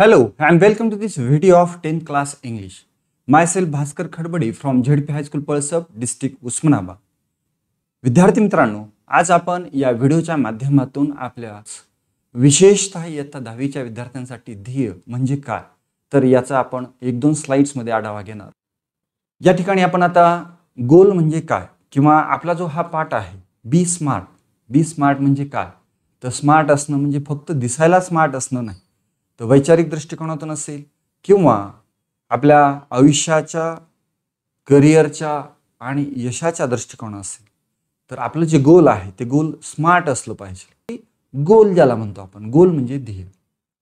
Hello welcome to this video of tenth class English myself Bhaskar Khadbade from ZP high school Palsap district Osmanabad विद्यार्थी मित्रांनो आज आपण या व्हिडिओच्या माध्यमातून आपल्या विशेषतः इयत्ता दहावीच्या विद्यार्थ्यांसाठी ध्येय म्हणजे काय तर याचा आपण एक दोन स्लाइड्समध्ये आढावा घेणार या ठिकाणी आपण आता गोल म्हणजे काय किंवा आपला जो हा पाठ आहे बी स्मार्ट बी स्मार्ट म्हणजे काय तर स्मार्ट असणं म्हणजे फक्त दिसायला स्मार्ट असणं नाही तर वैचारिक दृष्टिकोनातून असेल किंवा आपल्या आयुष्याच्या करिअरच्या आणि यशाच्या दृष्टिकोन असेल तर आपलं जे गोल आहे ते गोल स्मार्ट असलं पाहिजे गोल ज्याला म्हणतो आपण गोल म्हणजे ध्येय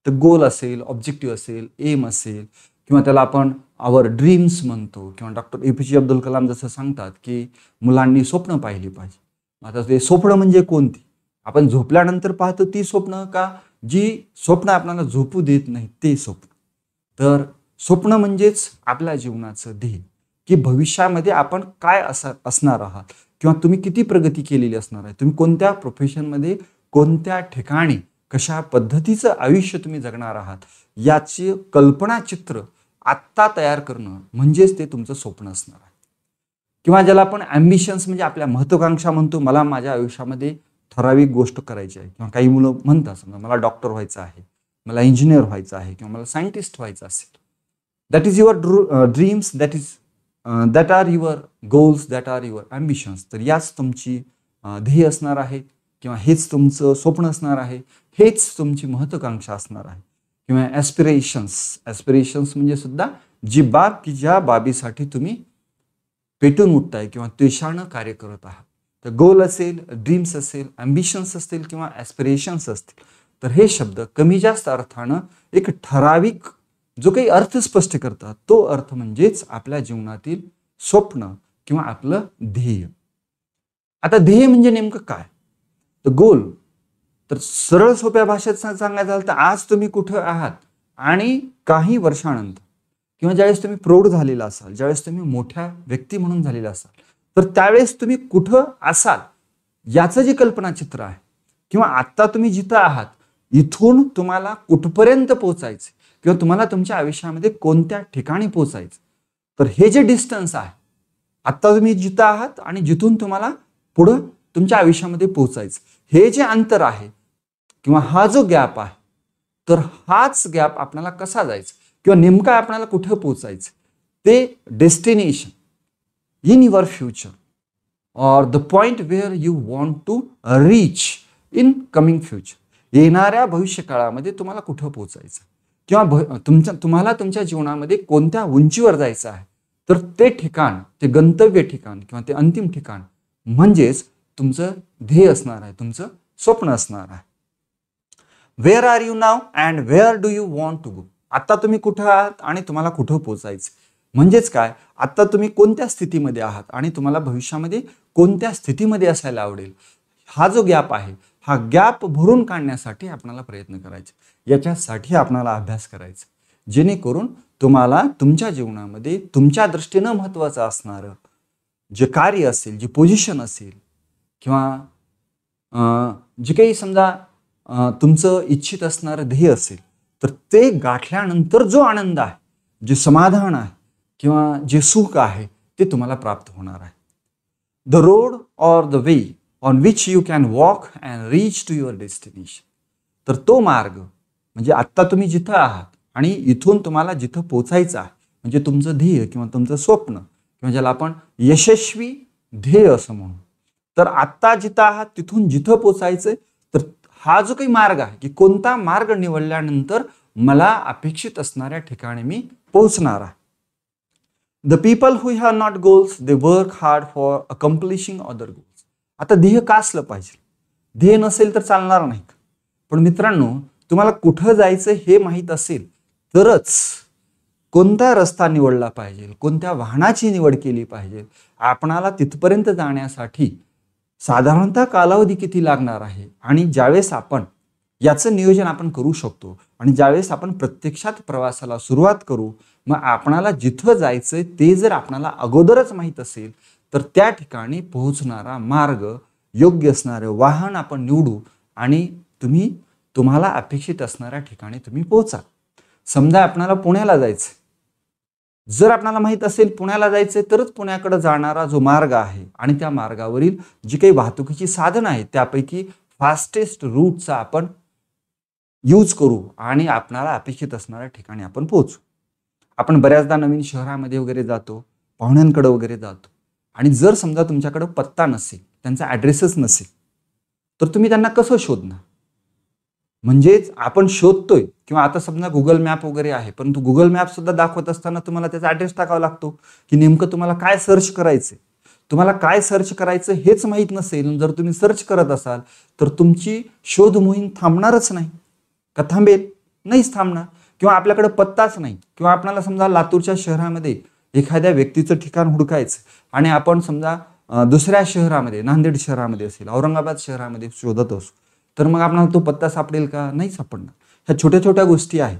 तर गोल असेल ऑब्जेक्टिव्ह असेल एम असेल किंवा त्याला आपण आवर ड्रीम्स म्हणतो किंवा डॉक्टर ए पी जे अब्दुल कलाम जसं सांगतात की मुलांनी स्वप्न पाहिली पाहिजे आता ते स्वप्न म्हणजे कोणती आपण झोपल्यानंतर पाहतो ती स्वप्न का जी स्वप्न आपल्याला झोपू देत नाही ते स्वप्न तर स्वप्न म्हणजेच आपल्या जीवनाचं ध्येय की भविष्यामध्ये आपण काय असा असणार आहात किंवा तुम्ही किती प्रगती केलेली असणार आहे तुम्ही कोणत्या प्रोफेशनमध्ये कोणत्या ठिकाणी कशा पद्धतीचं आयुष्य तुम्ही जगणार आहात याची कल्पनाचित्र आत्ता तयार करणं म्हणजेच ते तुमचं स्वप्न असणार आहे किंवा ज्याला आपण ॲम्बिशन्स म्हणजे आपल्या महत्वाकांक्षा म्हणतो मला माझ्या आयुष्यामध्ये ठराविक गोष्ट करायची आहे किंवा काही मुलं म्हणतात समजा मला डॉक्टर व्हायचं आहे मला इंजिनियर व्हायचं आहे किंवा मला सायंटिस्ट व्हायचं असेल that is your dreams that is that are your goals that are your ambitions तर याच तुमची ध्येय असणार आहे किंवा हेच तुमचं स्वप्न असणार आहे हेच तुमची महत्वाकांक्षा असणार आहे किंवा ॲस्पिरेशन्स ॲस्पिरेशन्स म्हणजे सुद्धा जी बाब की ज्या बाबीसाठी तुम्ही पेटून उठताय किंवा त्वेषानं कार्य करत आहात तर गोल असेल ड्रीम्स असेल ॲम्बिशन्स असतील किंवा ॲस्पिरेशन्स असतील तर हे शब्द कमी जास्त अर्थानं एक ठराविक जो काही अर्थ स्पष्ट करतात तो अर्थ म्हणजेच आपल्या जीवनातील स्वप्न किंवा आपलं ध्येय आता ध्येय म्हणजे नेमकं काय तर गोल तर सरळ सोप्या भाषेत सांगायचं झालं तर आज तुम्ही कुठं आहात आणि काही वर्षानंतर किंवा ज्यावेळेस तुम्ही प्रौढ झालेला असाल ज्यावेळेस तुम्ही मोठ्या व्यक्ती म्हणून झालेला असाल तर त्यावेळेस तुम्ही कुठं असाल याचं जे कल्पनाचित्र आहे किंवा आत्ता तुम्ही जिथं आहात इथून तुम्हाला कुठपर्यंत पोचायचं किंवा तुम्हाला तुमच्या आयुष्यामध्ये कोणत्या ठिकाणी पोचायचं तर हे जे डिस्टन्स आहे आत्ता तुम्ही जिथं आहात आणि जिथून तुम्हाला पुढं तुमच्या आयुष्यामध्ये पोचायचं हे जे अंतर आहे किंवा हा जो गॅप आहे तर हाच गॅप आपल्याला कसा जायचा किंवा नेमका आपल्याला कुठं पोचायचं ते destination in your future or the point where you want to reach in coming future. येणाऱ्या भविष्य काळामध्ये तुम्हाला कुठं पोहोचायचं किंवा तुम्हाला तुमच्या जीवनामध्ये कोणत्या उंचीवर जायचं आहे तर ते ठिकाण ते गंतव्य ठिकाण किंवा ते अंतिम ठिकाण म्हणजेच तुमचं ध्येय असणार आहे तुमचं स्वप्न असणार आहे where are you now and where do you want to go आता तुम्ही कुठं आहात आणि तुम्हाला कुठं पोचायचं म्हणजेच काय आत्ता तुम्ही कोणत्या स्थितीमध्ये आहात आणि तुम्हाला भविष्यामध्ये कोणत्या स्थितीमध्ये असायला आवडेल हा जो गॅप आहे हा गॅप भरून काढण्यासाठी आपणाला प्रयत्न करायचे याच्यासाठी आपणाला अभ्यास करायचा जेणेकरून तुम्हाला तुमच्या जीवनामध्ये तुमच्या दृष्टीनं महत्त्वाचं असणारं जे कार्य असेल जी पोझिशन असेल किंवा जे काही समजा तुमचं इच्छित असणारं ध्येय असेल तर ते गाठल्यानंतर जो आनंद आहे जे समाधान आहे किंवा जे सुख आहे ते तुम्हाला प्राप्त होणार आहे the road or the way on which you can walk and reach to your destination तर तो मार्ग म्हणजे आत्ता तुम्ही जिथं आहात आणि इथून तुम्हाला जिथं पोचायचं आहे म्हणजे तुमचं ध्येय किंवा तुमचं स्वप्न किंवा ज्याला आपण यशस्वी ध्येय असं म्हणू तर आत्ता जिथं आहात तिथून जिथं पोचायचं तर हा जो काही मार्ग आहे की कोणता मार्ग निवडल्यानंतर मला अपेक्षित असणाऱ्या ठिकाणी मी पोहोचणार आहे the people who have not goals they work hard for accomplishing other goals आता ध्येय का असलं पाहिजे ध्येय नसेल तर चालणार नाही पण मित्रांनो तुम्हाला कुठं जायचं हे माहीत असेल तरच कोणता रस्ता निवडला पाहिजे कोणत्या वाहनाची निवड केली पाहिजे आपणाला तिथपर्यंत जाण्यासाठी साधारणतः कालावधी किती लागणार आहे आणि ज्यावेळेस आपण याचं नियोजन आपण करू शकतो आणि ज्यावेळेस आपण प्रत्यक्षात प्रवासाला सुरुवात करू मग आपणाला जिथं जायचंय ते जर आपणाला अगोदरच माहीत असेल तर त्या ठिकाणी पोहोचणारा मार्ग योग्य असणारे वाहन आपण निवडू आणि तुम्ही तुम्हाला अपेक्षित असणाऱ्या ठिकाणी तुम्ही पोहोचा समजा आपणाला पुण्याला जायचं जर आपणाला माहीत असेल पुण्याला जायचंय तरच पुण्याकडे जाणारा जो मार्ग आहे आणि त्या मार्गावरील जी काही वाहतुकीची साधनं आहेत त्यापैकी फास्टेस्ट रूटचा आपण यूज करू आणि आपणाला अपेक्षित असणाऱ्या ठिकाणी आपण पोहोचू आपण बऱ्याचदा नवीन शहरामध्ये वगैरे जातो पाहुण्यांकडं वगैरे जातो आणि जर समजा तुमच्याकडं पत्ता नसेल त्यांचा ॲड्रेसच नसेल तर तुम्ही त्यांना कसं शोधणार म्हणजेच आपण शोधतोय किंवा आता समजा गुगल मॅप वगैरे आहे परंतु गुगल मॅप सुद्धा दाखवत असताना तुम्हाला त्याचा ॲड्रेस टाकावा लागतो की नेमकं तुम्हाला काय सर्च करायचं तुम्हाला काय सर्च करायचं हेच माहीत नसेल जर तुम्ही सर्च करत असाल तर तुमची शोध मोहीम थांबणारच नाही का थांबेल नाहीच थांबणार किंवा आपल्याकडे पत्ताच नाही किंवा आपल्याला समजा लातूरच्या शहरामध्ये एखाद्या व्यक्तीचं ठिकाण हुडकायचं आणि आपण समजा दुसऱ्या शहरामध्ये नांदेड शहरामध्ये असेल औरंगाबाद शहरामध्ये शोधत असू तर मग आपल्याला तो पत्ता सापडेल का नाही सापडणार ह्या छोट्या छोट्या गोष्टी आहेत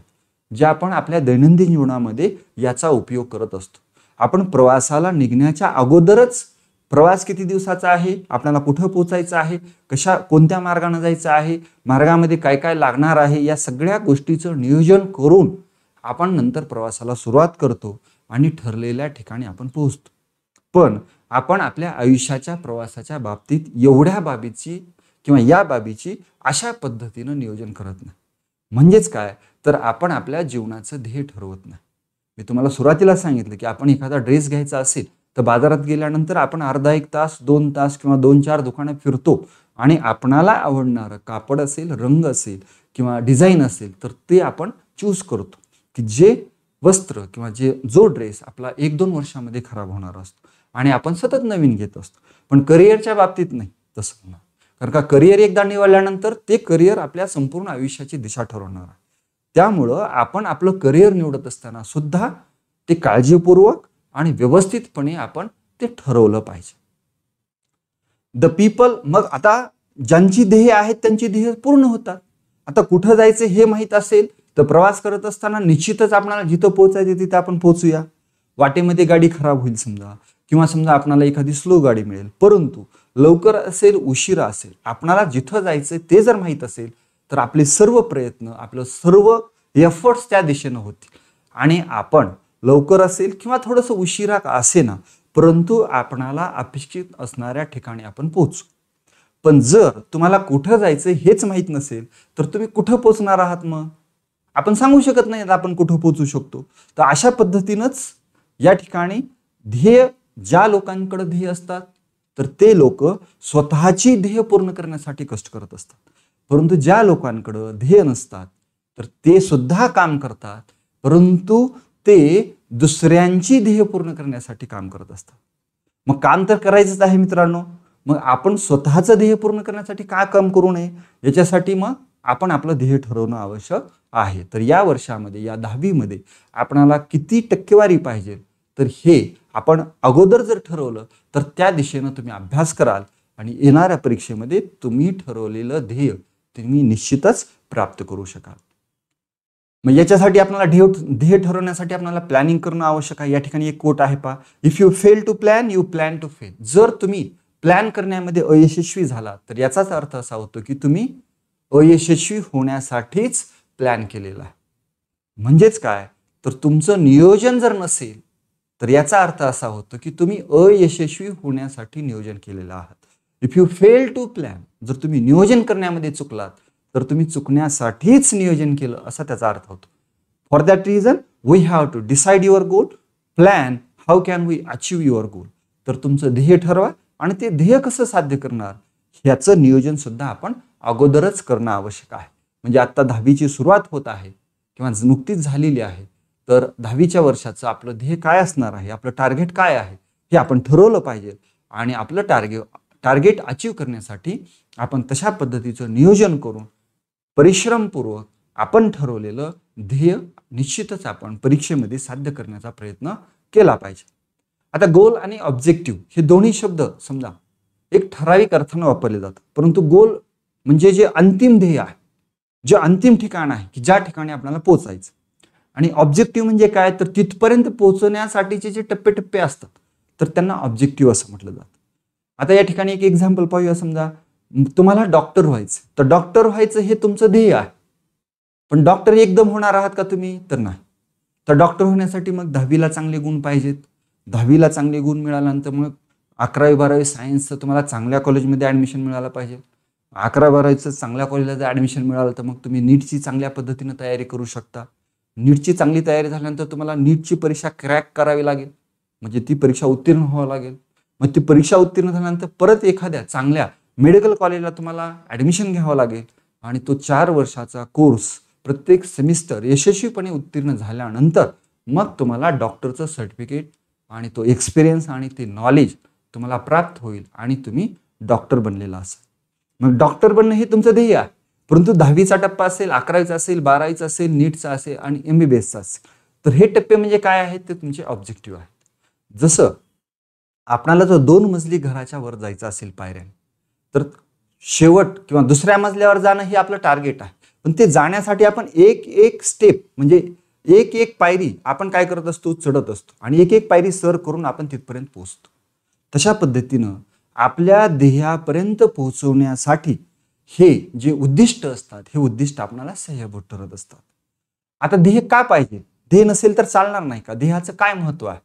ज्या आपण आपल्या दैनंदिन जीवनामध्ये याचा उपयोग करत असतो आपण प्रवासाला निघण्याच्या अगोदरच प्रवास किती दिवसाचा आहे आपल्याला कुठं पोचायचं आहे कशा कोणत्या मार्गाने जायचं आहे मार्गामध्ये काय काय लागणार आहे या सगळ्या गोष्टीचं नियोजन करून आपण नंतर प्रवासाला सुरुवात करतो आणि ठरलेल्या ठिकाणी आपण पोहोचतो पण आपण आपल्या आयुष्याच्या प्रवासाच्या बाबतीत एवढ्या बाबीची किंवा या बाबीची अशा पद्धतीनं नियोजन करत नाही म्हणजेच काय तर आपण आपल्या जीवनाचं ध्येय ठरवत नाही मी तुम्हाला सुरुवातीला सांगितलं की आपण एखादा ड्रेस घ्यायचा असेल तर बाजारात गेल्यानंतर आपण अर्धा एक तास दोन तास किंवा दोन चार दुकानं फिरतो आणि आपणाला आवडणारं कापड असेल रंग असेल किंवा डिझाईन असेल तर ते आपण चूज करतो की जे वस्त्र किंवा जे जो ड्रेस आपला एक दोन वर्षामध्ये खराब होणार असतो आणि आपण सतत नवीन घेत असतो पण करिअरच्या बाबतीत नाही तसं होणार कारण का करिअर एकदा निवडल्यानंतर ते करिअर आपल्या संपूर्ण आयुष्याची दिशा ठरवणार आहे त्यामुळं आपण आपलं करिअर निवडत असताना सुद्धा ते काळजीपूर्वक आणि व्यवस्थितपणे आपण ते ठरवलं पाहिजे द पीपल मग आता ज्यांची ध्येय आहेत त्यांची ध्येय पूर्ण होतात आता कुठं जायचं हे माहीत असेल तर प्रवास करत असताना निश्चितच आपणाला जिथं पोहोचायचं तिथं आपण पोहोचूया वाटेमध्ये गाडी खराब होईल समजा किंवा समजा आपणाला एखादी स्लो गाडी मिळेल परंतु लवकर असेल उशिरा असेल आपणाला जिथं जायचं ते जर माहीत असेल तर आपले सर्व प्रयत्न आपलं सर्व एफर्ट्स त्या दिशेनं होतील आणि आपण लवकर असेल किंवा थोडंसं उशिरा का ना परंतु आपणाला अपेक्षित असणाऱ्या ठिकाणी आपण पोहोचू पण जर तुम्हाला कुठं जायचं हेच माहीत नसेल तर तुम्ही कुठं पोचणार आहात मग आपण सांगू शकत नाही आपण कुठं पोचू शकतो तर अशा पद्धतीनंच या ठिकाणी ध्येय ज्या लोकांकडे ध्येय असतात तर ते लोक स्वतःची ध्येय पूर्ण करण्यासाठी कष्ट करत असतात परंतु ज्या लोकांकडं ध्येय नसतात तर ते सुद्धा काम करतात परंतु ते दुसऱ्यांची ध्येय पूर्ण करण्यासाठी काम करत असतात मग काम तर करायचंच आहे मित्रांनो मग आपण स्वतःचं ध्येय पूर्ण करण्यासाठी का काम करू नये याच्यासाठी मग आपण आपलं ध्येय ठरवणं आवश्यक आहे तर या वर्षामध्ये या दहावीमध्ये आपणाला किती टक्केवारी पाहिजे तर हे आपण अगोदर जर ठरवलं तर त्या दिशेनं तुम्ही अभ्यास कराल आणि येणाऱ्या परीक्षेमध्ये तुम्ही ठरवलेलं ध्येय तुम्ही निश्चितच प्राप्त करू शकाल मग याच्यासाठी आपल्याला ध्येय ध्येय ठरवण्यासाठी आपल्याला प्लॅनिंग करणं आवश्यक आहे या ठिकाणी एक कोट आहे पा if you fail to plan you plan to fail जर तुम्ही प्लॅन करण्यामध्ये अयशस्वी झाला तर याचाच अर्थ असा होतो की तुम्ही अयशस्वी होण्यासाठीच प्लॅन केलेला म्हणजेच काय तर तुमचं नियोजन जर नसेल तर याचा अर्थ असा होतो की तुम्ही अयशस्वी होण्यासाठी नियोजन केलेलं आहात if you fail to plan जर तुम्ही नियोजन करण्यामध्ये चुकलात तर तुम्ही चुकण्यासाठीच नियोजन केलं असा त्याचा अर्थ होतो for that reason we have to decide your goal plan how can we achieve your goal तर तुमचं ध्येय ठरवा आणि ते ध्येय कसं साध्य करणार ह्याचं नियोजन सुद्धा आपण अगोदरच करणं आवश्यक आहे म्हणजे आत्ता दहावीची सुरुवात होत आहे किंवा नुकतीच झालेली आहे तर दहावीच्या वर्षाचं आपलं ध्येय काय असणार आहे आपलं टार्गेट काय आहे हे आपण ठरवलं पाहिजे आणि आपलं टार्गे टार्गेट अचीव करण्यासाठी आपण तशा पद्धतीचं नियोजन करून परिश्रमपूर्वक आपण ठरवलेलं ध्येय निश्चितच आपण परीक्षेमध्ये साध्य करण्याचा प्रयत्न केला पाहिजे आता गोल आणि ऑब्जेक्टिव्ह हे दोन्ही शब्द समजा एक ठराविक अर्थानं वापरले जातात परंतु गोल म्हणजे जे अंतिम ध्येय आहे जे अंतिम ठिकाण आहे की ज्या ठिकाणी आपल्याला पोचायचं आणि ऑब्जेक्टिव्ह म्हणजे काय तर तिथपर्यंत पोहोचण्यासाठीचे जे टप्पे टप्पे असतात तर त्यांना ऑब्जेक्टिव्ह असं म्हटलं जातं आता या ठिकाणी एक एक्झाम्पल पाहूया समजा तुम्हाला डॉक्टर व्हायचं तर डॉक्टर व्हायचं हे तुमचं ध्येय आहे पण डॉक्टर एकदम होणार आहात का तुम्ही तर नाही तर डॉक्टर होण्यासाठी मग दहावीला चांगले गुण पाहिजेत दहावीला चांगले गुण मिळाल्यानंतर मग अकरावी बारावी सायन्सचं तुम्हाला चांगल्या कॉलेजमध्ये ॲडमिशन मिळालं पाहिजे अकरा बारावीचं चांगल्या कॉलेजला जर ॲडमिशन मिळालं तर मग तुम्ही नीटची चांगल्या पद्धतीनं तयारी करू शकता नीटची चांगली तयारी झाल्यानंतर तुम्हाला नीटची परीक्षा क्रॅक करावी लागेल म्हणजे ती परीक्षा उत्तीर्ण व्हावं लागेल मग ती परीक्षा उत्तीर्ण झाल्यानंतर परत एखाद्या चांगल्या मेडिकल कॉलेजला तुम्हाला ॲडमिशन घ्यावं लागेल आणि तो चार वर्षाचा कोर्स प्रत्येक सेमिस्टर यशस्वीपणे उत्तीर्ण झाल्यानंतर मग तुम्हाला डॉक्टरचं सर्टिफिकेट आणि तो एक्सपिरियन्स आणि ते नॉलेज तुम्हाला प्राप्त होईल आणि तुम्ही डॉक्टर बनलेला असाल मग डॉक्टर बनणं हे तुमचं ध्येय आहे परंतु दहावीचा टप्पा असेल अकरावीचा असेल बारावीचा असेल नीटचा असेल आणि एम बी बी एसचा असेल तर हे टप्पे म्हणजे काय आहेत ते तुमचे ऑब्जेक्टिव्ह आहेत जसं आपणाला जर दोन मजली घराच्या वर जायचं असेल पायऱ्या तर शेवट किंवा दुसऱ्या मजल्यावर जाणं हे आपलं टार्गेट आहे पण ते जाण्यासाठी आपण एक एक स्टेप म्हणजे एक एक पायरी आपण काय करत असतो चढत असतो आणि एक एक पायरी सर करून आपण तिथपर्यंत पोहोचतो तशा पद्धतीनं आपल्या ध्येयापर्यंत पोहोचवण्यासाठी हे जे उद्दिष्ट असतात हे उद्दिष्ट आपणाला सह्यभूत ठरत असतात आता ध्येय का पाहिजे ध्येय नसेल तर चालणार नाही का ध्येयाचं काय महत्त्व आहे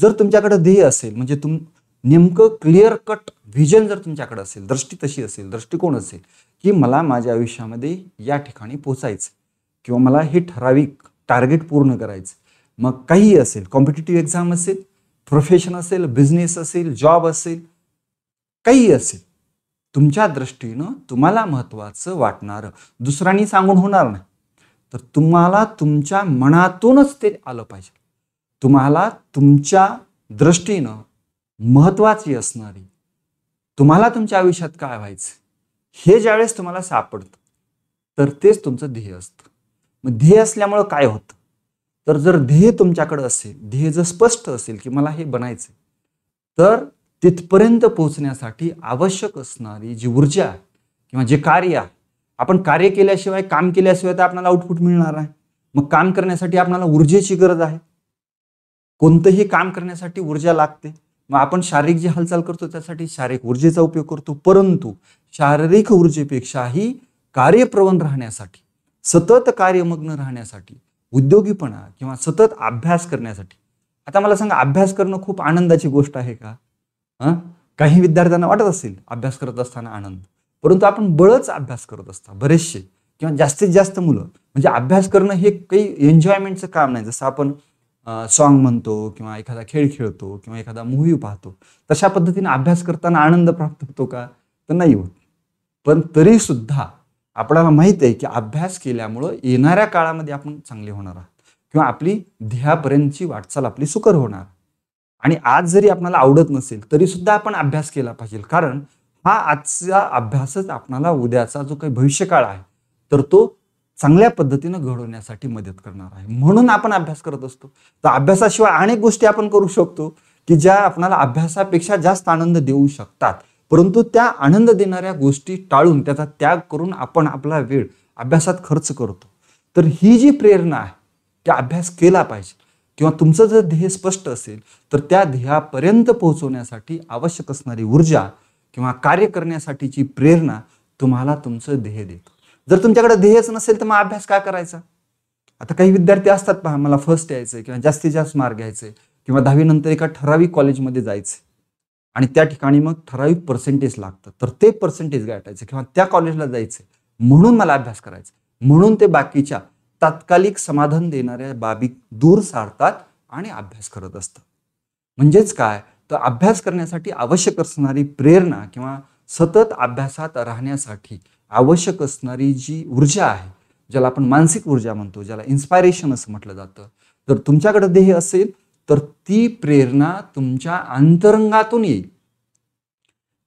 जर तुमच्याकडे ध्येय असेल म्हणजे तुम नेमकं क्लिअर कट व्हिजन जर तुमच्याकडे असेल दृष्टी तशी असेल दृष्टिकोन असेल की मला माझ्या आयुष्यामध्ये या ठिकाणी पोचायचं किंवा मला हे ठराविक टार्गेट पूर्ण करायचं मग काहीही असेल कॉम्पिटेटिव्ह एक्झाम असेल प्रोफेशन असेल बिझनेस असेल जॉब असेल काही असेल तुमच्या दृष्टीनं तुम्हाला महत्त्वाचं वाटणारं दुसऱ्यांनी सांगून होणार नाही तर तुम्हाला तुमच्या मनातूनच ते आलं पाहिजे तुम्हाला तुमच्या दृष्टीनं महत्त्वाची असणारी तुम्हाला तुमच्या आयुष्यात काय व्हायचं हे ज्यावेळेस तुम्हाला सापडतं तर तेच तुमचं ध्येय असतं मग ध्येय असल्यामुळं काय होतं तर जर ध्येय तुमच्याकडं असेल ध्येय जर स्पष्ट असेल की मला हे बनायचं तर तिथपर्यंत पोहोचण्यासाठी आवश्यक असणारी जी ऊर्जा आहे किंवा जे कार्य आहे आपण कार्य केल्याशिवाय काम केल्याशिवाय तर आपल्याला आउटपुट मिळणार नाही मग काम करण्यासाठी आपल्याला ऊर्जेची गरज आहे कोणतंही काम करण्यासाठी ऊर्जा लागते मग आपण शारीरिक जी हालचाल करतो त्यासाठी शारीरिक ऊर्जेचा उपयोग करतो परंतु शारीरिक ऊर्जेपेक्षाही कार्यप्रवण राहण्यासाठी सतत कार्यमग्न राहण्यासाठी उद्योगीपणा किंवा सतत अभ्यास करण्यासाठी आता मला सांगा अभ्यास करणं खूप आनंदाची गोष्ट आहे का काही विद्यार्थ्यांना वाटत असेल अभ्यास करत असताना आनंद परंतु आपण बळच अभ्यास करत असता बरेचसे किंवा जास्तीत जास्त मुलं म्हणजे अभ्यास करणं हे काही एन्जॉयमेंटचं काम नाही जसं आपण सॉन्ग म्हणतो किंवा एखादा खेळ खेळतो किंवा एखादा मूव्ही पाहतो तशा पद्धतीने अभ्यास करताना आनंद प्राप्त होतो का तर नाही होत पण तरीसुद्धा आपल्याला माहित आहे की अभ्यास केल्यामुळं येणाऱ्या काळामध्ये आपण चांगले होणार आहात किंवा आपली ध्येयापर्यंतची वाटचाल आपली सुकर होणार आणि आज जरी आपल्याला आवडत नसेल तरीसुद्धा आपण अभ्यास केला पाहिजे कारण हा आजचा अभ्यासच आपणाला उद्याचा जो काही भविष्यकाळ आहे तर तो चांगल्या पद्धतीनं घडवण्यासाठी मदत करणार आहे म्हणून आपण अभ्यास करत असतो तर अभ्यासाशिवाय अनेक गोष्टी आपण करू शकतो की ज्या आपणाला अभ्यासापेक्षा जास्त आनंद देऊ शकतात परंतु त्या आनंद देणाऱ्या गोष्टी टाळून त्याचा त्याग करून आपण आपला वेळ अभ्यासात खर्च करतो तर ही जी प्रेरणा आहे त्या अभ्यास केला पाहिजे किंवा तुमचं जर ध्येय स्पष्ट असेल तर त्या ध्येयापर्यंत पोहोचवण्यासाठी आवश्यक असणारी ऊर्जा किंवा कार्य करण्यासाठीची प्रेरणा तुम्हाला तुमचं ध्येय देतो जर तुमच्याकडे ध्येयच नसेल तर मग अभ्यास काय करायचा आता काही विद्यार्थी असतात पहा मला फर्स्ट यायचंय किंवा जास्तीत जास्त मार्क घ्यायचे किंवा दहावीनंतर एका ठराविक कॉलेजमध्ये जायचे आणि त्या ठिकाणी मग ठराविक पर्सेंटेज लागतं तर ते पर्सेंटेज गाठायचं किंवा त्या कॉलेजला जायचं म्हणून मला अभ्यास करायचा म्हणून ते बाकीच्या तात्कालिक समाधान देणाऱ्या बाबी दूर सारतात आणि अभ्यास करत असतात म्हणजेच काय तर अभ्यास करण्यासाठी आवश्यक असणारी प्रेरणा किंवा सतत अभ्यासात राहण्यासाठी आवश्यक असणारी जी ऊर्जा आहे ज्याला आपण मानसिक ऊर्जा म्हणतो ज्याला इन्स्पायरेशन असं म्हटलं जातं जर तुमच्याकडे देह असेल तर ती प्रेरणा तुमच्या अंतरंगातून येईल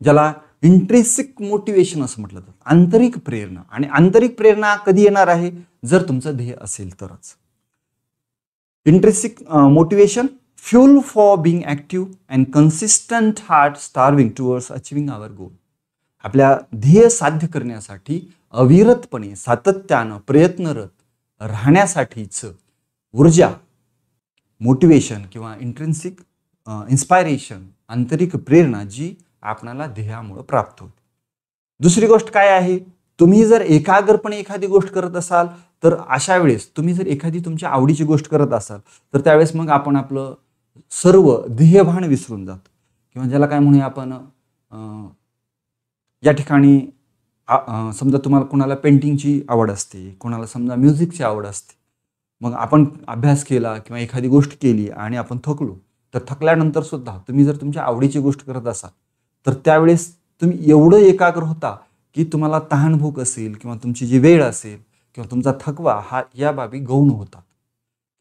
ज्याला इंट्रेसिक मोटिवेशन असं म्हटलं जातं आंतरिक प्रेरणा आणि आंतरिक प्रेरणा कधी येणार आहे जर तुमचं ध्येय असेल तरच intrinsic motivation fuel for being active and consistent hard striving towards achieving our goal आपल्या ध्येय साध्य करण्यासाठी अविरतपणे सातत्यानं प्रयत्नरत राहण्यासाठीच ऊर्जा मोटिवेशन किंवा इंट्रेन्सिक इन्स्पायरेशन आंतरिक प्रेरणा जी आपणाला ध्येयामुळं प्राप्त होते दुसरी गोष्ट काय आहे तुम्ही जर एकाग्रपणे एखादी गोष्ट करत असाल तर अशा वेळेस तुम्ही जर एखादी तुमच्या आवडीची गोष्ट करत असाल तर त्यावेळेस मग आपण आपलं सर्व ध्येयभान विसरून जातो किंवा ज्याला काय म्हणूया आपण या ठिकाणी समजा तुम्हाला कोणाला पेंटिंगची आवड असते कोणाला समजा म्युझिकची आवड असते मग आपण अभ्यास केला किंवा एखादी गोष्ट केली आणि आपण थकलो तर थकल्यानंतर सुद्धा तुम्ही जर तुमच्या आवडीची गोष्ट करत असाल तर त्यावेळेस तुम्ही एवढं एकाग्र होता की तुम्हाला तहानभूक असेल किंवा तुमची जी वेळ असेल किंवा तुमचा थकवा हा या बाबी गौण होता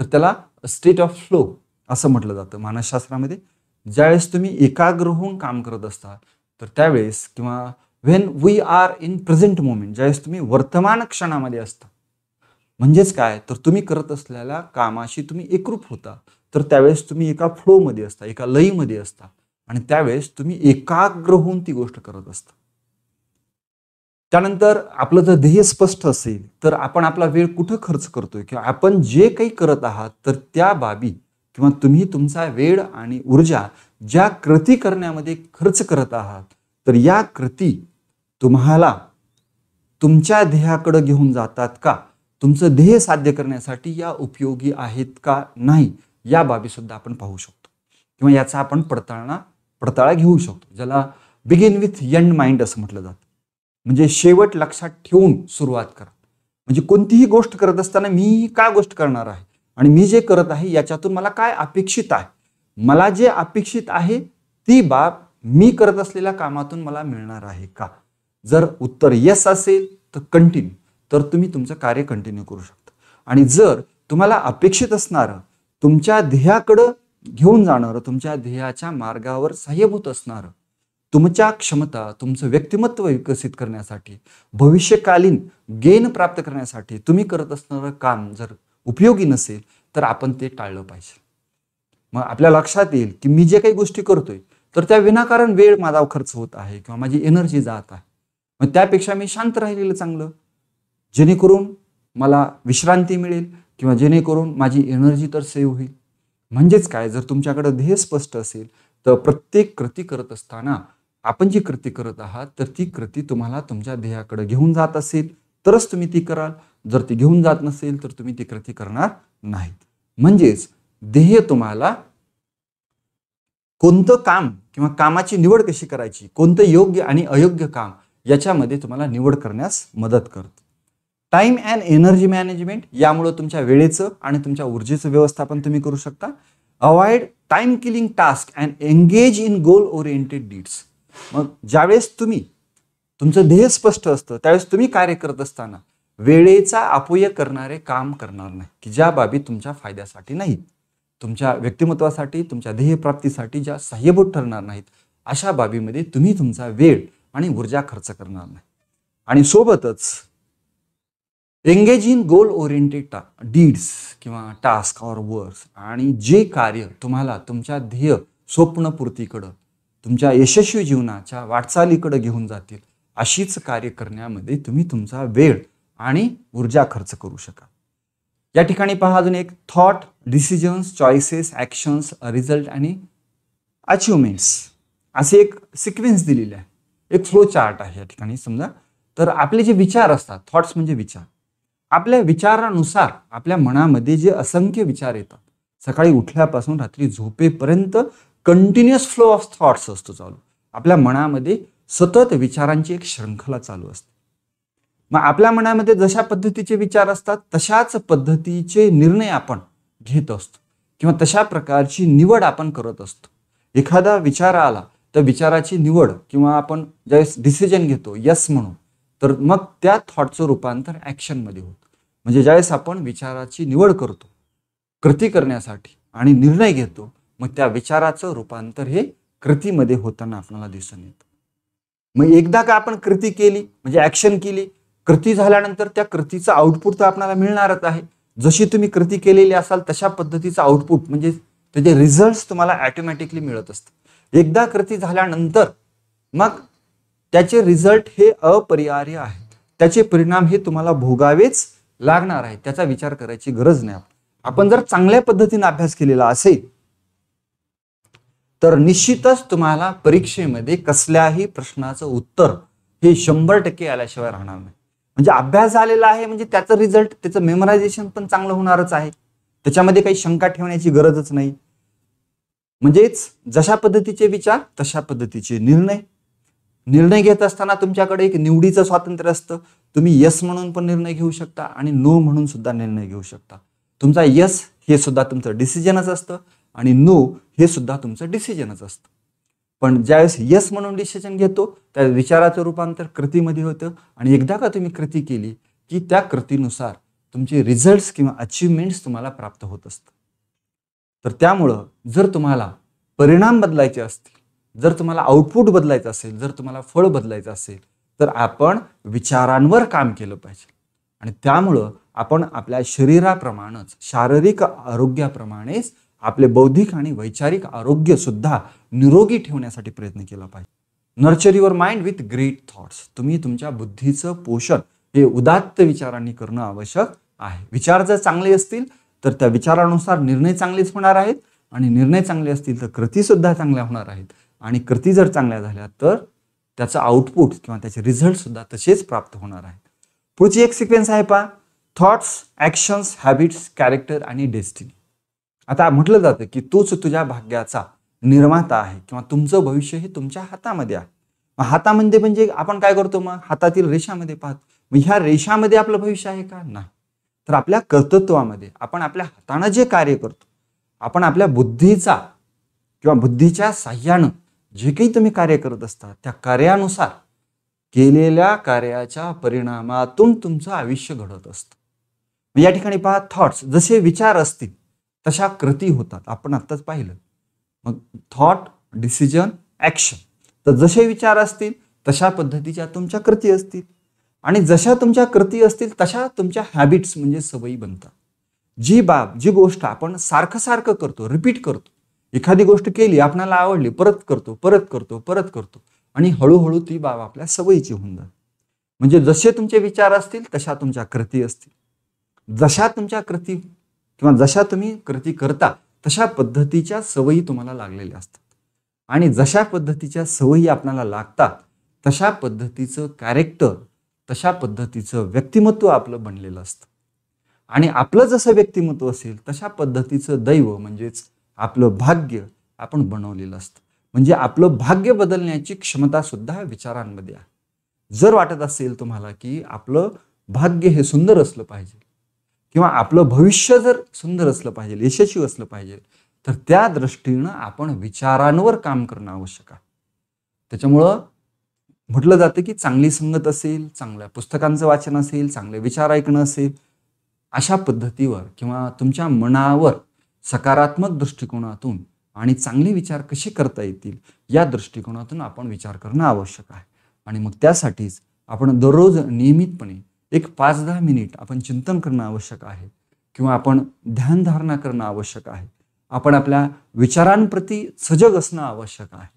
तर त्याला स्टेट ऑफ फ्लो असं म्हटलं जातं मानसशास्त्रामध्ये ज्यावेळेस तुम्ही एकाग्र होऊन काम करत असता तर त्यावेळेस किंवा when we are in present moment ज्यावेळेस तुम्ही वर्तमान क्षणामध्ये असता म्हणजेच काय तर तुम्ही करत असलेल्या कामाशी तुम्ही एकरूप होता तर त्यावेळेस तुम्ही एका फ्लोमध्ये असता एका लईमध्ये असता आणि त्यावेळेस तुम्ही एकाग्र होऊन ती गोष्ट करत असता त्यानंतर आपलं जर ध्येय स्पष्ट असेल तर आपण आपला वेळ कुठं खर्च करतोय किंवा आपण जे काही करत आहात तर त्या बाबी किंवा तुम्ही तुमचा वेळ आणि ऊर्जा ज्या कृती करण्यामध्ये खर्च करत आहात तर या कृती तुम्हाला तुमच्या ध्येयाकडं घेऊन जातात का तुमचं ध्येय साध्य करण्यासाठी या उपयोगी आहेत का नाही या बाबीसुद्धा आपण पाहू शकतो किंवा याचा आपण पडताळणा पडताळा घेऊ शकतो ज्याला बिगिन विथ यंड माइंड असं म्हटलं जातं म्हणजे शेवट लक्षात ठेवून सुरुवात करा म्हणजे कोणतीही गोष्ट करत असताना मी काय गोष्ट करणार आहे आणि मी जे करत आहे याच्यातून मला काय अपेक्षित आहे मला जे अपेक्षित आहे ती बाब मी करत असलेल्या कामातून मला मिळणार आहे का जर उत्तर येस असेल तर कंटिन्यू तर तुम्ही तुमचं कार्य कंटिन्यू करू शकता आणि जर तुम्हाला अपेक्षित असणारं तुमच्या ध्येयाकडं घेऊन जाणारं तुमच्या ध्येयाच्या मार्गावर सहाय्यभूत असणारं तुमच्या क्षमता तुमचं व्यक्तिमत्व विकसित करण्यासाठी भविष्यकालीन गेन प्राप्त करण्यासाठी तुम्ही करत असणारं काम जर उपयोगी नसेल तर आपण ते टाळलं पाहिजे मग आपल्या लक्षात येईल की मी जे काही गोष्टी करतोय तर त्या विनाकारण वेळ माझा खर्च होत आहे किंवा माझी एनर्जी जात आहे मग त्यापेक्षा मी शांत राहिलेलं चांगलं जेणेकरून मला विश्रांती मिळेल किंवा जेणेकरून माझी एनर्जी तर सेव्ह होईल म्हणजेच काय जर तुमच्याकडे ध्येय स्पष्ट असेल तर प्रत्येक कृती करत असताना आपण जी कृती करत आहात तर ती कृती तुम्हाला तुमच्या ध्येयाकडे घेऊन जात असेल तरच तुम्ही ती कराल जर ती घेऊन जात नसेल तर तुम्ही ती कृती करणार नाहीत म्हणजेच ध्येय तुम्हाला कोणतं काम किंवा कामाची निवड कशी करायची कोणतं योग्य आणि अयोग्य काम याच्यामध्ये तुम्हाला निवड करण्यास मदत करतं टाईम अँड एनर्जी मॅनेजमेंट यामुळं तुमच्या वेळेचं आणि तुमच्या ऊर्जेचं व्यवस्थापन तुम्ही करू शकता avoid time killing task and engage in goal oriented deeds मग ज्यावेळेस तुम्ही तुमचं ध्येय स्पष्ट असतं त्यावेळेस तुम्ही कार्य करत असताना वेळेचा अपव्यय करणारे काम करणार नाही की ज्या बाबी तुमच्या फायद्यासाठी नाहीत तुमच्या व्यक्तिमत्वासाठी तुमच्या ध्येयप्राप्तीसाठी ज्या सहाय्यभूत ठरणार नाहीत अशा बाबीमध्ये तुम्ही तुमचा वेळ आणि ऊर्जा खर्च करणार नाही आणि सोबतच एंगेज इन गोल ओरिएंटेड टा डीड्स किंवा टास्क ऑर वर्क्स आणि जे कार्य तुम्हाला तुमच्या ध्येय स्वप्नपूर्तीकडं तुमच्या यशस्वी जीवनाच्या वाटचालीकडे घेऊन जातील अशीच कार्य करण्यामध्ये तुम्ही तुमचा वेळ आणि ऊर्जा खर्च करू शका या ठिकाणी पहा अजून एक thought decisions choices actions result आणि अचिव्हमेंट्स असे एक सिक्वेन्स दिलेले आहे एक फ्लो चार्ट आहे या ठिकाणी समजा तर आपले जे विचार असतात थॉट्स म्हणजे विचार आपल्या विचारानुसार आपल्या मनामध्ये जे असंख्य विचार येतात सकाळी उठल्यापासून रात्री झोपेपर्यंत कंटिन्युअस फ्लो ऑफ थॉट्स असतो चालू आपल्या मनामध्ये सतत विचारांची एक श्रृंखला चालू असते मग आपल्या मनामध्ये जशा पद्धतीचे विचार असतात तशाच पद्धतीचे निर्णय आपण घेत असतो किंवा तशा प्रकारची निवड आपण करत असतो एखादा विचार आला त्या विचाराची निवड किंवा आपण ज्यावेळेस डिसिजन घेतो यस म्हणून तर मग त्या थॉटचं रूपांतर ॲक्शनमध्ये होतं म्हणजे ज्यावेळेस आपण विचाराची निवड करतो कृती करण्यासाठी आणि निर्णय घेतो मग त्या विचाराचं रूपांतर हे कृतीमध्ये होताना आपल्याला दिसून येतं मग एकदा का आपण कृती केली म्हणजे ॲक्शन केली कृती झाल्यानंतर त्या कृतीचं आउटपुट तर आपल्याला मिळणारच आहे जशी तुम्ही कृती केलेली असाल तशा पद्धतीचं आउटपुट म्हणजे त्याचे रिझल्ट तुम्हाला ॲटोमॅटिकली मिळत असतात एकदा कृती झाल्यानंतर मग त्याचे रिझल्ट हे अपरिहार्य आहे त्याचे परिणाम हे तुम्हाला भोगावेच लागणार आहे त्याचा विचार करायची गरज नाही आपण जर चांगल्या पद्धतीने अभ्यास केलेला असेल तर निश्चितच तुम्हाला परीक्षेमध्ये कसल्याही प्रश्नाचं उत्तर हे शंभर टक्के आल्याशिवाय राहणार नाही म्हणजे अभ्यास झालेला आहे म्हणजे त्याचं रिझल्ट त्याचं मेमरायझेशन पण चांगलं होणारच आहे त्याच्यामध्ये काही शंका ठेवण्याची गरजच नाही म्हणजेच जशा पद्धतीचे विचार तशा पद्धतीचे निर्णय निर्णय घेत असताना तुमच्याकडे एक निवडीचं स्वातंत्र्य असतं तुम्ही यस म्हणून पण निर्णय घेऊ शकता आणि नो म्हणून सुद्धा निर्णय घेऊ शकता तुमचा यस हे सुद्धा तुमचं डिसिजनच असतं आणि नो हे सुद्धा तुमचं डिसिजनच असतं पण ज्यावेळेस यस म्हणून डिसिजन घेतो त्या विचाराचं रूपांतर कृतीमध्ये होतं आणि एकदा का तुम्ही कृती केली की त्या कृतीनुसार तुमचे रिझल्ट्स किंवा अचीवमेंट्स तुम्हाला प्राप्त होत असतं तर त्यामुळं जर तुम्हाला परिणाम बदलायचे असतील जर तुम्हाला आउटपुट बदलायचं असेल जर तुम्हाला फळ बदलायचं असेल तर आपण विचारांवर काम केलं पाहिजे आणि त्यामुळं आपण आपल्या शरीराप्रमाणेच शारीरिक आरोग्याप्रमाणेच आपले बौद्धिक आणि वैचारिक आरोग्य सुद्धा निरोगी ठेवण्यासाठी प्रयत्न केला पाहिजे nurture your mind with great thoughts तुम्ही तुमच्या बुद्धीचं पोषण हे उदात्त विचारांनी करणं आवश्यक आहे विचार जर चांगले असतील तर त्या विचारानुसार निर्णय चांगलेच होणार आहेत आणि निर्णय चांगले असतील तर कृती सुद्धा चांगल्या होणार आहेत आणि कृती जर चांगल्या झाल्या तर त्याचं आउटपुट किंवा त्याचे सुद्धा तसेच प्राप्त होणार आहेत पुढची एक सिक्वेन्स आहे पहा थॉट्स ॲक्शन्स हॅबिट्स कॅरेक्टर आणि डेस्टिनी आता म्हटलं जातं की तूच तुझ्या भाग्याचा निर्माता आहे किंवा तुमचं भविष्य हे तुमच्या हातामध्ये आहे मग हातामध्ये म्हणजे आपण काय करतो मग हातातील रेषामध्ये पाहतो मग ह्या रेषामध्ये आपलं भविष्य आहे का नाही तर आपल्या कर्तृत्वामध्ये आपण आपल्या हातानं जे कार्य करतो आपण आपल्या बुद्धीचा किंवा बुद्धीच्या साह्यानं जे काही तुम्ही कार्य करत असता त्या कार्यानुसार केलेल्या कार्याच्या परिणामातून तुमचं आयुष्य घडत असतं या ठिकाणी पहा थॉट्स जसे विचार असतील तशा कृती होतात आपण आत्ताच पाहिलं मग थॉट डिसिजन ॲक्शन तर जसे विचार असतील तशा पद्धतीच्या तुमच्या कृती असतील आणि जशा तुमच्या कृती असतील तशा तुमच्या हॅबिट्स म्हणजे सवयी बनतात जी बाब जी गोष्ट आपण सारखं सारखं करतो रिपीट करतो एखादी गोष्ट केली आपणाला आवडली परत करतो परत करतो परत करतो आणि हळूहळू ती बाब आपल्या सवयीची होऊन जाते म्हणजे जसे तुमचे विचार असतील तशा तुमच्या कृती असतील जशा तुमच्या कृती किंवा जशा तुम्ही कृती करता तशा पद्धतीच्या सवयी तुम्हाला लागलेल्या असतात आणि जशा पद्धतीच्या सवयी आपल्याला लागतात तशा पद्धतीचं कॅरेक्टर तशा पद्धतीचं व्यक्तिमत्व आपलं बनलेलं असतं आणि आपलं जसं व्यक्तिमत्व असेल तशा पद्धतीचं दैव म्हणजेच आपलं भाग्य आपण बनवलेलं असतं म्हणजे आपलं भाग्य बदलण्याची क्षमता सुद्धा विचारांमध्ये आहे जर वाटत असेल तुम्हाला की आपलं भाग्य हे सुंदर असलं पाहिजे किंवा आपलं भविष्य जर सुंदर असलं पाहिजे यशस्वी असलं पाहिजे तर त्या दृष्टीनं आपण विचारांवर काम करणं आवश्यक आहे त्याच्यामुळं म्हटलं जातं की चांगली संगत असेल चांगल्या पुस्तकांचं वाचन असेल चांगले विचार ऐकणं असेल अशा पद्धतीवर किंवा तुमच्या मनावर सकारात्मक दृष्टिकोनातून आणि चांगले विचार कसे करता येतील या दृष्टिकोनातून आपण विचार करणं आवश्यक आहे आणि मग त्यासाठीच आपण दररोज नियमितपणे एक पाच दहा मिनिट आपण चिंतन करणं आवश्यक आहे किंवा आपण ध्यानधारणा करणं आवश्यक आहे आपण आपल्या विचारांप्रती सजग असणं आवश्यक आहे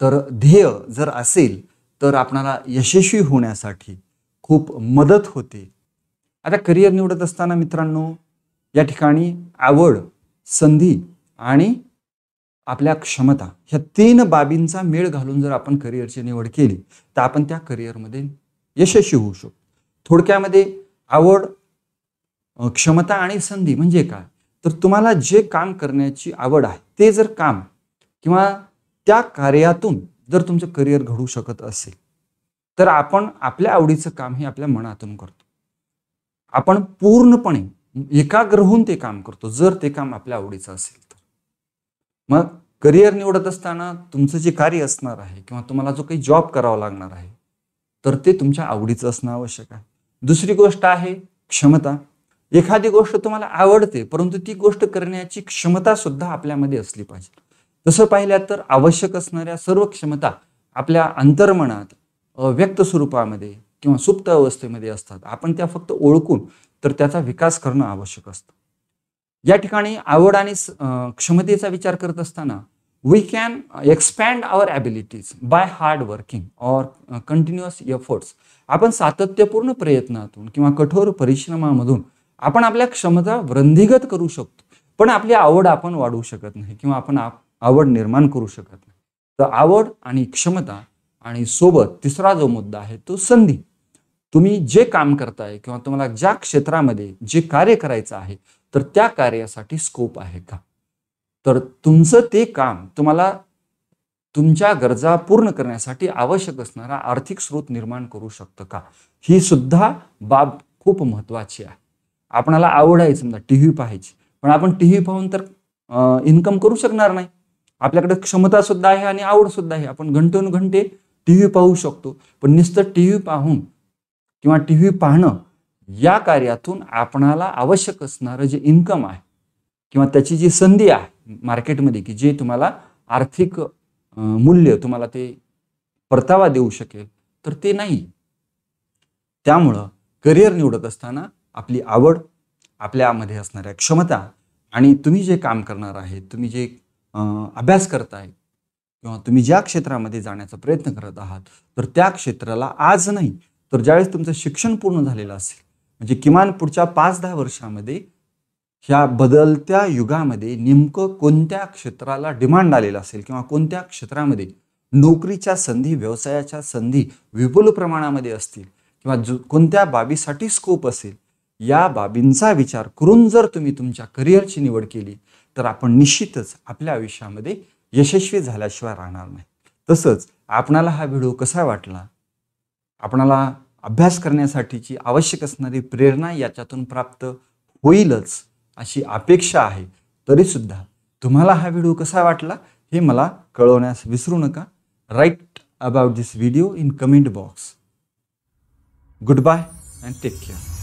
तर ध्येय जर असेल तर आपणाला यशस्वी होण्यासाठी खूप मदत होते आता करिअर निवडत असताना मित्रांनो या ठिकाणी आवड संधी आणि आपल्या क्षमता ह्या तीन बाबींचा मेळ घालून जर आपण करिअरची निवड केली तर आपण त्या करिअरमध्ये यशस्वी होऊ शकतो थोडक्यामध्ये आवड क्षमता आणि संधी म्हणजे काय तर तुम्हाला जे काम करण्याची आवड आहे ते जर काम किंवा त्या कार्यातून जर तुमचं करिअर घडू शकत असेल तर आपण आपल्या आवडीचं काम हे आपल्या मनातून करतो आपण पूर्णपणे एकाग्र होऊन ते काम करतो जर ते काम आपल्या आवडीचं असेल तर मग करिअर निवडत असताना तुमचं जे कार्य असणार आहे किंवा तुम्हाला जो काही जॉब करावा लागणार आहे तर ते तुमच्या आवडीचं असणं आवश्यक आहे दुसरी गोष्ट आहे क्षमता एखादी गोष्ट तुम्हाला आवडते परंतु ती गोष्ट करण्याची क्षमता सुद्धा आपल्यामध्ये असली पाहिजे तसं पाहिल्यात तर आवश्यक असणाऱ्या सर्व क्षमता आपल्या अंतर्मनात व्यक्त स्वरूपामध्ये किंवा सुप्त अवस्थेमध्ये असतात आपण त्या फक्त ओळखून तर त्याचा विकास करणं आवश्यक असतं या ठिकाणी आवड आणि क्षमतेचा विचार करत असताना we can expand our abilities by hard working or continuous efforts आपण सातत्यपूर्ण प्रयत्नातून किंवा कठोर परिश्रमामधून आपण आपल्या क्षमता वृंदिगत करू शकतो पण आपली आवड आपण वाढवू शकत नाही किंवा आपण आप आवड निर्माण करू शकत नाही तर आवड आणि क्षमता आणि सोबत तिसरा जो मुद्दा आहे तो संधी तुम्ही जे काम करताय किंवा तुम्हाला ज्या क्षेत्रामध्ये जे कार्य करायचं आहे तर त्या कार्यासाठी स्कोप आहे का तर तुमचं ते काम तुम्हाला तुमच्या गरजा पूर्ण करण्यासाठी आवश्यक असणारा आर्थिक स्रोत निर्माण करू शकतं का ही सुद्धा बाब खूप महत्वाची आहे आपणाला आवड आहे समजा टी व्ही पाहायची पण आपण टी व्ही पाहून तर इन्कम करू शकणार नाही आपल्याकडे क्षमता सुद्धा आहे आणि आवड सुद्धा आहे आपण घंटोन घंटे टी व्ही पाहू शकतो पण नुसतं टी व्ही पाहून किंवा टी व्ही पाहणं या कार्यातून आपणाला आवश्यक असणारं जे इन्कम आहे किंवा त्याची जी संधी आहे मार्केटमध्ये की जे तुम्हाला आर्थिक मूल्य तुम्हाला ते परतावा देऊ शकेल तर ते नाही त्यामुळं करिअर निवडत असताना आपली आवड आपल्यामध्ये असणाऱ्या क्षमता आणि तुम्ही जे काम करणार आहे तुम्ही जे अभ्यास करताय किंवा तुम्ही ज्या क्षेत्रामध्ये जाण्याचा प्रयत्न करत आहात तर त्या क्षेत्राला आज नाही तर ज्यावेळेस तुमचं शिक्षण पूर्ण झालेलं असेल म्हणजे किमान पुढच्या पाच दहा वर्षामध्ये ह्या बदलत्या युगामध्ये नेमकं कोणत्या क्षेत्राला डिमांड आलेलं असेल किंवा कोणत्या क्षेत्रामध्ये नोकरीच्या संधी व्यवसायाच्या संधी विपुल प्रमाणामध्ये असतील किंवा जो कोणत्या बाबीसाठी स्कोप असेल या बाबींचा विचार करून जर तुम्ही तुमच्या करिअरची निवड केली तर आपण निश्चितच आपल्या आयुष्यामध्ये यशस्वी झाल्याशिवाय राहणार नाही तसंच आपणाला हा व्हिडिओ कसा वाटला आपणाला अभ्यास करण्यासाठीची आवश्यक असणारी प्रेरणा याच्यातून प्राप्त होईलच अशी अपेक्षा आहे तरीसुद्धा तुम्हाला हा व्हिडिओ कसा वाटला हे मला कळवण्यास विसरू नका write about this video in comment box goodbye and take care